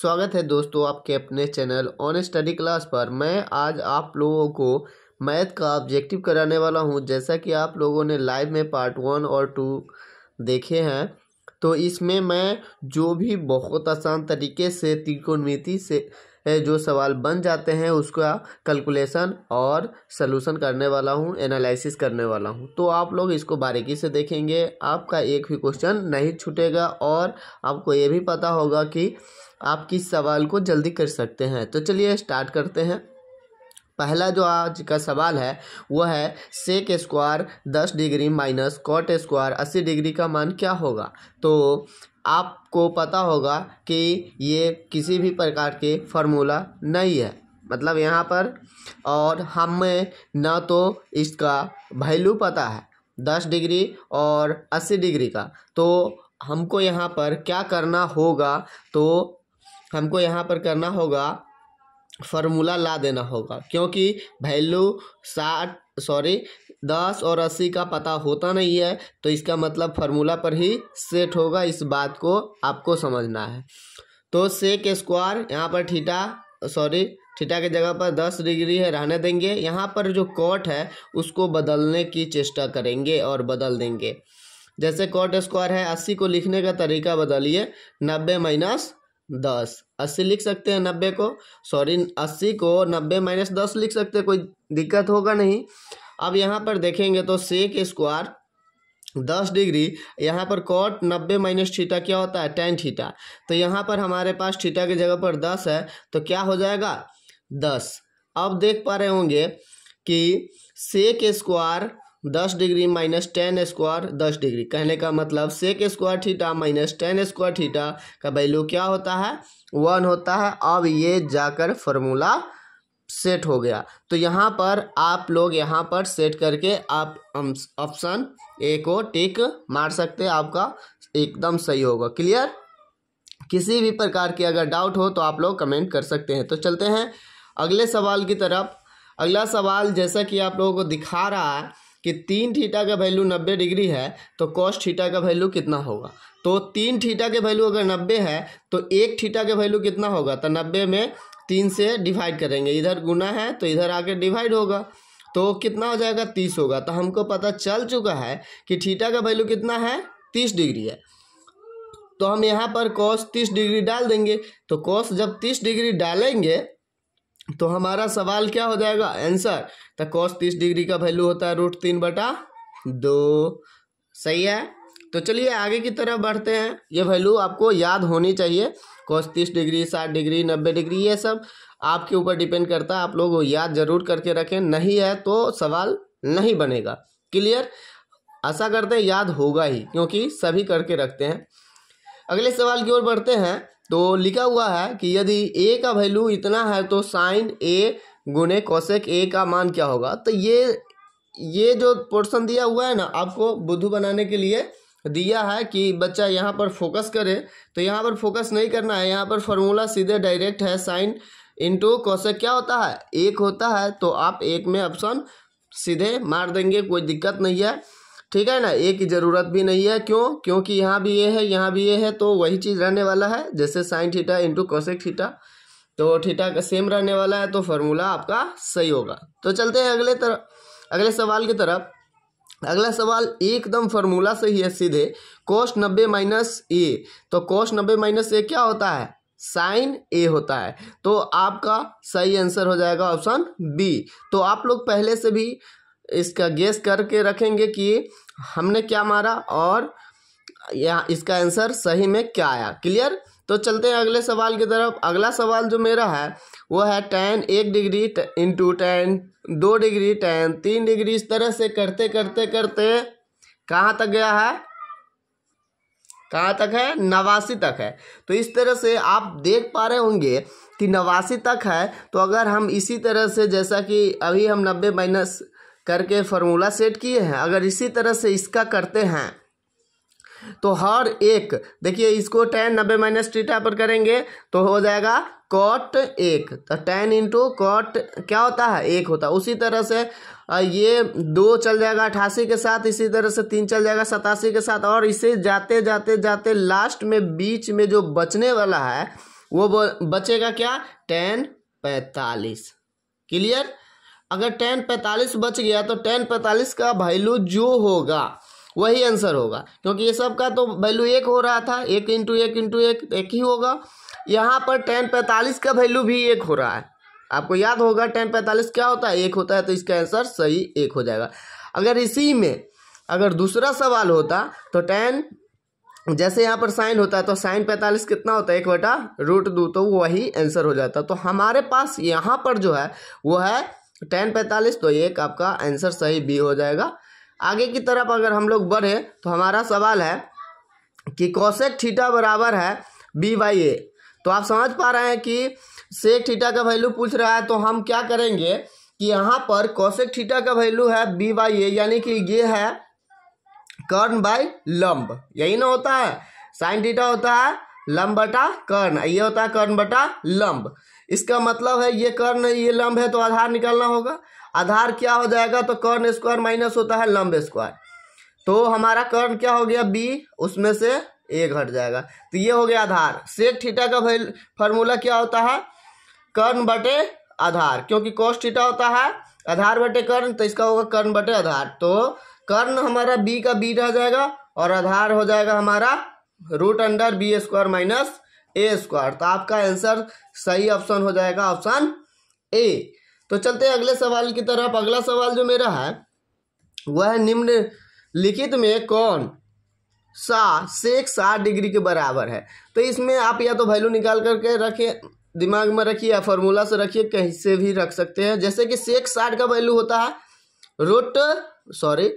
स्वागत है दोस्तों आपके अपने चैनल ऑन स्टडी क्लास पर मैं आज आप लोगों को मैथ का ऑब्जेक्टिव कराने वाला हूं जैसा कि आप लोगों ने लाइव में पार्ट वन और टू देखे हैं तो इसमें मैं जो भी बहुत आसान तरीके से त्रिकोणमिति से जो सवाल बन जाते हैं उसका कैलकुलेशन और सलूशन करने वाला हूँ एनालिसिस करने वाला हूँ तो आप लोग इसको बारीकी से देखेंगे आपका एक भी क्वेश्चन नहीं छूटेगा और आपको ये भी पता होगा कि आप किस सवाल को जल्दी कर सकते हैं तो चलिए स्टार्ट करते हैं पहला जो आज का सवाल है वह है सेक स्क्वायर दस डिग्री माइनस कॉट स्क्वायर अस्सी डिग्री का मान क्या होगा तो आपको पता होगा कि ये किसी भी प्रकार के फॉर्मूला नहीं है मतलब यहाँ पर और हमें ना तो इसका वैल्यू पता है दस डिग्री और अस्सी डिग्री का तो हमको यहाँ पर क्या करना होगा तो हमको यहाँ पर करना होगा फार्मूला ला देना होगा क्योंकि वैल्यू साठ सॉरी दस और अस्सी का पता होता नहीं है तो इसका मतलब फार्मूला पर ही सेट होगा इस बात को आपको समझना है तो सेक स्क्वायर यहाँ पर ठीटा सॉरी ठीठा के जगह पर दस डिग्री है रहने देंगे यहाँ पर जो कॉट है उसको बदलने की चेष्टा करेंगे और बदल देंगे जैसे कॉट स्क्वायर है अस्सी को लिखने का तरीका बदलिए नब्बे माइनस दस अस्सी लिख सकते हैं नब्बे को सॉरी अस्सी को नब्बे माइनस दस लिख सकते हैं कोई दिक्कत होगा नहीं अब यहाँ पर देखेंगे तो सेक स्क्वायर दस डिग्री यहाँ पर कॉट नब्बे माइनस थीटा क्या होता है टेन थीटा तो यहाँ पर हमारे पास थीटा की जगह पर दस है तो क्या हो जाएगा दस अब देख पा रहे होंगे कि सेक स्क्वायर दस डिग्री माइनस टेन स्क्वायर दस डिग्री कहने का मतलब sec square theta minus tan square theta का वैल्यू क्या होता है वन होता है अब ये जाकर फॉर्मूला सेट हो गया तो यहाँ पर आप लोग यहाँ पर सेट करके आप ऑप्शन ए को टिक मार सकते हैं आपका एकदम सही होगा क्लियर किसी भी प्रकार के अगर डाउट हो तो आप लोग कमेंट कर सकते हैं तो चलते हैं अगले सवाल की तरफ अगला सवाल जैसा कि आप लोगों को दिखा रहा है कि तीन थीटा का वैल्यू नब्बे डिग्री है तो कॉस्ट थीटा का वैल्यू कितना होगा तो तीन थीटा के वैल्यू अगर नब्बे है तो एक थीटा के वैल्यू कितना होगा तो नब्बे में तीन से डिवाइड करेंगे इधर गुना है तो इधर आके डिवाइड होगा तो कितना हो जाएगा तीस होगा तो हमको पता चल चुका है कि थीटा का वैल्यू कितना है तीस डिग्री है तो हम यहाँ पर कॉस तीस डिग्री डाल देंगे तो कॉस जब तीस डिग्री डालेंगे तो हमारा सवाल क्या हो जाएगा आंसर तो कॉस तीस डिग्री का वैल्यू होता है रूट तीन बटा दो सही है तो चलिए आगे की तरफ बढ़ते हैं ये वैल्यू आपको याद होनी चाहिए कॉस तीस डिग्री साठ डिग्री नब्बे डिग्री ये सब आपके ऊपर डिपेंड करता है आप लोग याद जरूर करके रखें नहीं है तो सवाल नहीं बनेगा क्लियर ऐसा करते हैं याद होगा ही क्योंकि सभी करके रखते हैं अगले सवाल की ओर बढ़ते हैं तो लिखा हुआ है कि यदि ए का वैल्यू इतना है तो साइन ए गुने कोसेक ए का मान क्या होगा तो ये ये जो पोर्शन दिया हुआ है ना आपको बुद्धू बनाने के लिए दिया है कि बच्चा यहाँ पर फोकस करे तो यहाँ पर फोकस नहीं करना है यहाँ पर फॉर्मूला सीधे डायरेक्ट है साइन इंटू कोसेक क्या होता है एक होता है तो आप एक में ऑप्शन सीधे मार देंगे कोई दिक्कत नहीं है ठीक है ना ए की ज़रूरत भी नहीं है क्यों क्योंकि यहाँ भी ये है यहाँ भी ये है तो वही चीज़ रहने वाला है जैसे sine theta into cosec theta तो थीटा का सेम रहने वाला है तो फॉर्मूला आपका सही होगा तो चलते हैं अगले तरफ अगले सवाल की तरफ अगला सवाल एकदम फॉर्मूला से ही है सीधे कोस्ट नब्बे माइनस ए तो कोस्ट नब्बे माइनस ए क्या होता है साइन ए होता है तो आपका सही आंसर हो जाएगा ऑप्शन बी तो आप लोग पहले से भी इसका गेस करके रखेंगे कि हमने क्या मारा और या इसका आंसर सही में क्या आया क्लियर तो चलते हैं अगले सवाल की तरफ अगला सवाल जो मेरा है वो है टेन एक डिग्री इंटू टेन दो डिग्री टेन तीन डिग्री इस तरह से करते करते करते कहाँ तक गया है कहाँ तक है नवासी तक है तो इस तरह से आप देख पा रहे होंगे कि नवासी तक है तो अगर हम इसी तरह से जैसा कि अभी हम नब्बे माइनस करके फार्मूला सेट किए हैं अगर इसी तरह से इसका करते हैं तो हर एक देखिए इसको टेन नब्बे माइनस टीटा पर करेंगे तो हो जाएगा कॉट एक तो टेन इंटू कॉट क्या होता है एक होता है उसी तरह से ये दो चल जाएगा अठासी के साथ इसी तरह से तीन चल जाएगा सतासी के साथ और इसे जाते जाते जाते लास्ट में बीच में जो बचने वाला है वो बचेगा क्या टेन पैंतालीस क्लियर अगर टेन पैंतालीस बच गया तो टेन पैंतालीस का वैल्यू जो होगा वही आंसर होगा क्योंकि ये सब का तो वैल्यू एक हो रहा था एक इंटू एक इंटू एक एक ही होगा यहाँ पर टेन पैंतालीस का वैल्यू भी एक हो रहा है आपको याद होगा टेन पैंतालीस क्या होता है एक होता है तो इसका आंसर सही एक हो जाएगा अगर इसी में अगर दूसरा सवाल होता तो टेन जैसे यहाँ पर साइन होता है तो साइन पैंतालीस कितना होता है एक बटा रूट दो तो वही आंसर हो जाता तो हमारे पास यहाँ पर जो है वो है टेन पैंतालीस तो एक आपका आंसर सही बी हो जाएगा आगे की तरफ अगर हम लोग बढ़े तो हमारा सवाल है कि कौशेक थीटा बराबर है बी बाई ए तो आप समझ पा रहे हैं कि सेक ठीटा का वैल्यू पूछ रहा है तो हम क्या करेंगे कि यहाँ पर कौशिक थीटा का वैल्यू है बी बाई ए यानी कि ये है कर्ण बाई लम्ब यही ना होता है साइन ठीटा होता है लम्बटा बटा कर्ण ये होता है कर्ण बटा लम्ब इसका मतलब है ये कर्ण ये लंब है तो आधार निकालना होगा आधार क्या हो जाएगा तो कर्ण स्क्वायर माइनस होता है लंब स्क्वायर तो हमारा कर्ण क्या हो गया बी उसमें से ए घट जाएगा तो ये हो गया आधार सेक थीटा का फॉर्मूला क्या होता है कर्ण बटे आधार क्योंकि कॉस्ट थीटा होता है आधार बटे कर्ण तो इसका होगा कर्ण बटे आधार तो कर्ण हमारा बी का बी रह जाएगा और आधार हो जाएगा हमारा root under B square minus A square तो आपका आंसर सही ऑप्शन हो जाएगा ऑप्शन ए तो चलते हैं अगले सवाल की तरफ अगला सवाल जो मेरा है वह निम्न लिखित में कौन सा सेक साठ डिग्री के बराबर है तो इसमें आप या तो वैल्यू निकाल करके रखिए दिमाग में रखिए या फॉर्मूला से रखिए कहीं से भी रख सकते हैं जैसे कि सेक साठ का वैल्यू होता है रोट सॉरी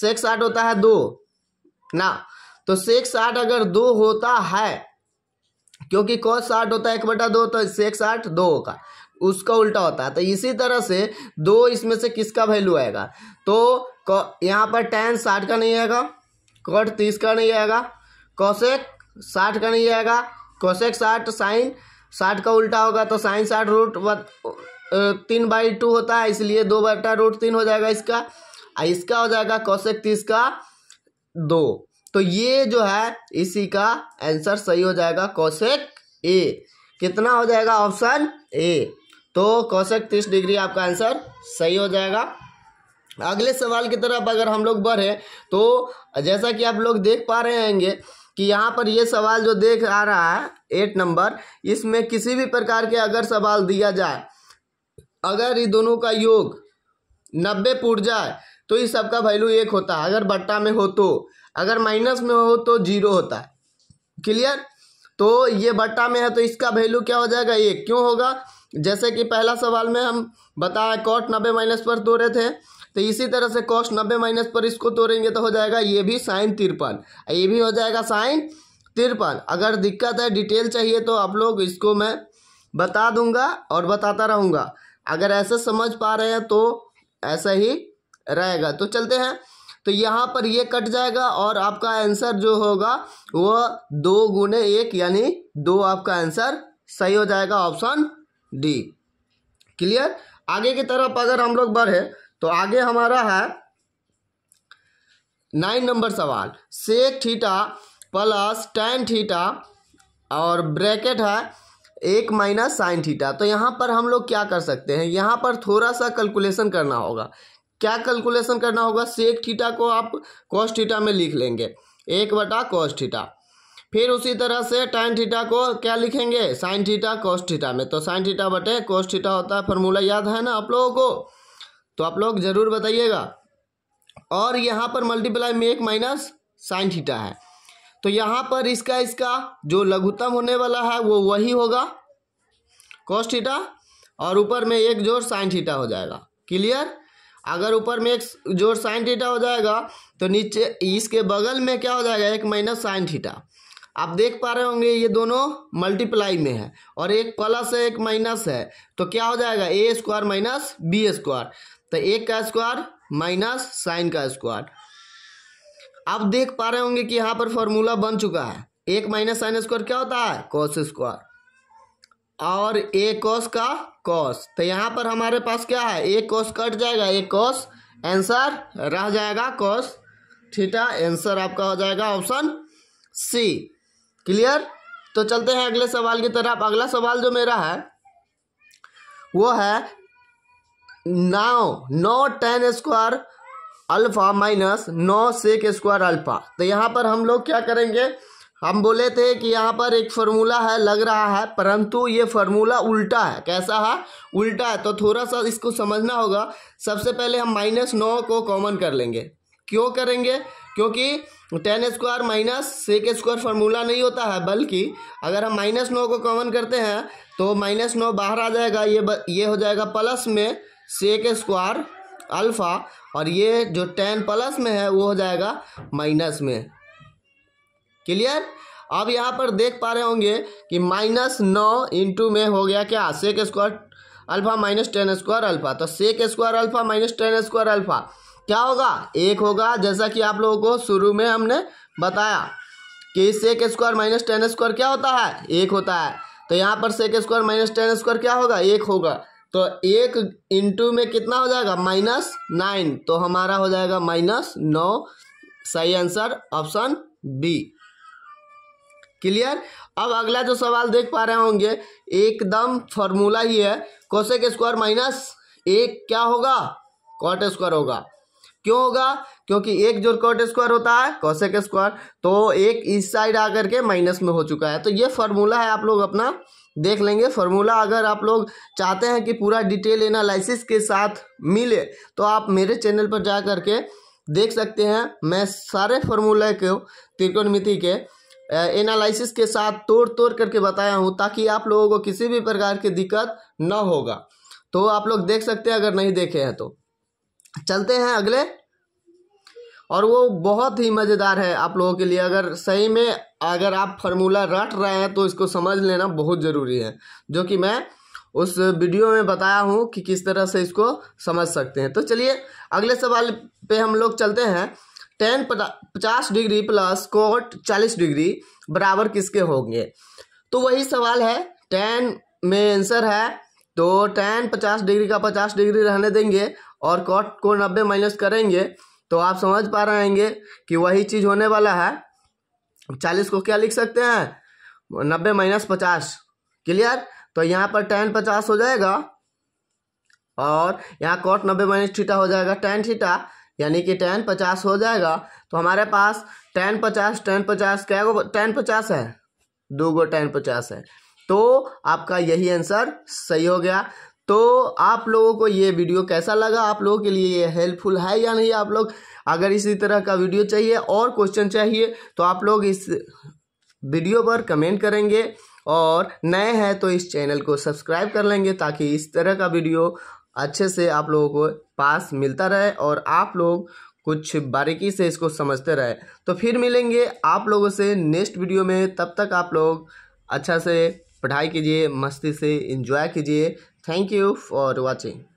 सेक साठ होता है दो ना तो सेक साठ अगर दो होता है क्योंकि कॉस साठ होता है एक बटा दो तो सेक साठ दो का उसका उल्टा होता है तो इसी तरह से दो इसमें से किसका वैल्यू आएगा तो यहाँ पर टेन साठ का नहीं आएगा कॉट तीस का नहीं आएगा कौशेक साठ का नहीं आएगा कौशेक साठ साइन साठ का उल्टा होगा तो साइन साठ रूट तीन बाई टू होता है इसलिए दो बटा रूट तीन हो जाएगा इसका और इसका हो जाएगा कौशेक तीस का दो तो ये जो है इसी का आंसर सही हो जाएगा कौशिक ए कितना हो जाएगा ऑप्शन ए तो कौशिक तीस डिग्री आपका आंसर सही हो जाएगा अगले सवाल की तरफ अगर हम लोग बढ़े तो जैसा कि आप लोग देख पा रहे होंगे कि यहाँ पर ये सवाल जो देख आ रहा है एट नंबर इसमें किसी भी प्रकार के अगर सवाल दिया जाए अगर ये दोनों का योग नब्बे पूर्जा है तो इस सबका वैल्यू एक होता है अगर बट्टा में हो तो अगर माइनस में हो तो जीरो होता है क्लियर तो ये बट्टा में है तो इसका वैल्यू क्या हो जाएगा एक क्यों होगा जैसे कि पहला सवाल में हम बताया कॉट नब्बे माइनस पर तोड़े थे तो इसी तरह से कॉस्ट नब्बे माइनस पर इसको तोड़ेंगे तो हो जाएगा ये भी साइन तिरपन ये भी हो जाएगा साइन तिरपन अगर दिक्कत है डिटेल चाहिए तो आप लोग इसको मैं बता दूंगा और बताता रहूंगा अगर ऐसे समझ पा रहे हैं तो ऐसा ही रहेगा तो चलते हैं तो यहाँ पर ये कट जाएगा और आपका आंसर जो होगा वह दो गुने एक यानी दो आपका आंसर सही हो जाएगा ऑप्शन डी क्लियर आगे की तरफ अगर हम लोग बढ़े तो आगे हमारा है नाइन नंबर सवाल sec theta plus tan theta और ब्रैकेट है एक माइनस साइन थीटा तो यहाँ पर हम लोग क्या कर सकते हैं यहाँ पर थोड़ा सा कैलकुलेशन करना होगा क्या कैलकुलेशन करना होगा सेक थीटा को आप कॉस थीटा में लिख लेंगे एक बटा कॉस थीटा फिर उसी तरह से टाइन थीटा को क्या लिखेंगे साइन थीटा कोस थीटा में तो साइन थीटा बटे कोस थीटा होता है फॉर्मूला याद है ना आप लोगों को तो आप लोग जरूर बताइएगा और यहाँ पर मल्टीप्लाई में एक माइनस साइन थीटा है तो यहाँ पर इसका इसका जो लघुतम होने वाला है वो वही होगा कोस थीटा और ऊपर में एक जोड़ साइन थीटा हो जाएगा क्लियर अगर ऊपर में एक जो साइन थीटा हो जाएगा तो नीचे इसके बगल में क्या हो जाएगा एक माइनस साइन थीटा आप देख पा रहे होंगे ये दोनों मल्टीप्लाई में है और एक प्लस है एक माइनस है तो क्या हो जाएगा A square minus B square तो एक का स्क्वायर माइनस साइन का स्क्वायर आप देख पा रहे होंगे कि यहाँ पर फॉर्मूला बन चुका है एक माइनस साइन स्क्वायर क्या होता है कॉस स्क्वायर और ए कोस का कोस तो यहाँ पर हमारे पास क्या है ए कोस कट जाएगा ए कोस आंसर रह जाएगा कोस थीटा आंसर आपका हो जाएगा ऑप्शन सी क्लियर तो चलते हैं अगले सवाल की तरफ अगला सवाल जो मेरा है वो है नौ नौ टेन स्क्वायर अल्फा माइनस नौ सेक स्क्वायर अल्फा तो यहाँ पर हम लोग क्या करेंगे हम बोले थे कि यहाँ पर एक फार्मूला है लग रहा है परंतु ये फार्मूला उल्टा है कैसा है उल्टा है तो थोड़ा सा इसको समझना होगा सबसे पहले हम माइनस नौ को कॉमन कर लेंगे क्यों करेंगे क्योंकि tan square minus sec square formula नहीं होता है बल्कि अगर हम माइनस नौ को कॉमन करते हैं तो माइनस नौ बाहर आ जाएगा ये ब, ये हो जाएगा प्लस में सेक स्क्वायर अल्फ़ा और ये जो टेन प्लस में है वो हो जाएगा माइनस में क्लियर अब यहाँ पर देख पा रहे होंगे कि माइनस नौ इंटू में हो गया क्या sec square alpha minus tan square alpha तो sec square alpha minus tan square alpha क्या होगा एक होगा जैसा कि आप लोगों को शुरू में हमने बताया कि sec square minus tan square क्या होता है एक होता है तो यहाँ पर sec square minus tan square क्या होगा एक होगा तो एक इंटू में कितना हो जाएगा माइनस नाइन तो हमारा हो जाएगा माइनस नौ सही आंसर ऑप्शन बी क्लियर अब अगला जो सवाल देख पा रहे होंगे एकदम फॉर्मूला ही है कोसेक स्क्वायर माइनस एक क्या होगा कॉट स्क्वायर होगा क्यों होगा क्योंकि एक जो कॉट स्क्वायर होता है कौशेक स्क्वायर तो एक इस साइड आकर के माइनस में हो चुका है तो ये फॉर्मूला है आप लोग अपना देख लेंगे फॉर्मूला अगर आप लोग चाहते हैं कि पूरा डिटेल एनालिसिस के साथ मिले तो आप मेरे चैनल पर जा करके देख सकते हैं मैं सारे फार्मूला को त्रिकोणमिति के एनालिसिस के साथ तोड़ तोड़ करके बताया हूँ ताकि आप लोगों को किसी भी प्रकार की दिक्कत ना होगा तो आप लोग देख सकते हैं अगर नहीं देखे हैं तो चलते हैं अगले और वो बहुत ही मज़ेदार है आप लोगों के लिए अगर सही में अगर आप फार्मूला रट रहे हैं तो इसको समझ लेना बहुत ज़रूरी है जो कि मैं उस वीडियो में बताया हूँ कि किस तरह से इसको समझ सकते हैं तो चलिए अगले सवाल पे हम लोग चलते हैं टेन पचास डिग्री प्लस कोट चालीस डिग्री बराबर किसके होंगे तो वही सवाल है टेन में आंसर है तो टेन पचास डिग्री का पचास डिग्री रहने देंगे और कोट को नब्बे माइनस करेंगे तो आप समझ पा रहे होंगे कि वही चीज़ होने वाला है चालीस को क्या लिख सकते हैं नब्बे माइनस पचास क्लियर तो यहाँ पर टेन पचास हो जाएगा और यहाँ कोट नब्बे माइनस थीटा हो जाएगा टेन थीटा यानी कि टेन पचास हो जाएगा तो हमारे पास टेन पचास टेन पचास क्या गो टेन पचास है दो गो टेन पचास है तो आपका यही आंसर सही हो गया तो आप लोगों को ये वीडियो कैसा लगा आप लोगों के लिए ये हेल्पफुल है या नहीं आप लोग अगर इसी तरह का वीडियो चाहिए और क्वेश्चन चाहिए तो आप लोग इस वीडियो पर कमेंट करेंगे और नए हैं तो इस चैनल को सब्सक्राइब कर लेंगे ताकि इस तरह का वीडियो अच्छे से आप लोगों को पास मिलता रहे और आप लोग कुछ बारीकी से इसको समझते रहे तो फिर मिलेंगे आप लोगों से नेक्स्ट वीडियो में तब तक आप लोग अच्छा से पढ़ाई कीजिए मस्ती से इंजॉय कीजिए थैंक यू फॉर वॉचिंग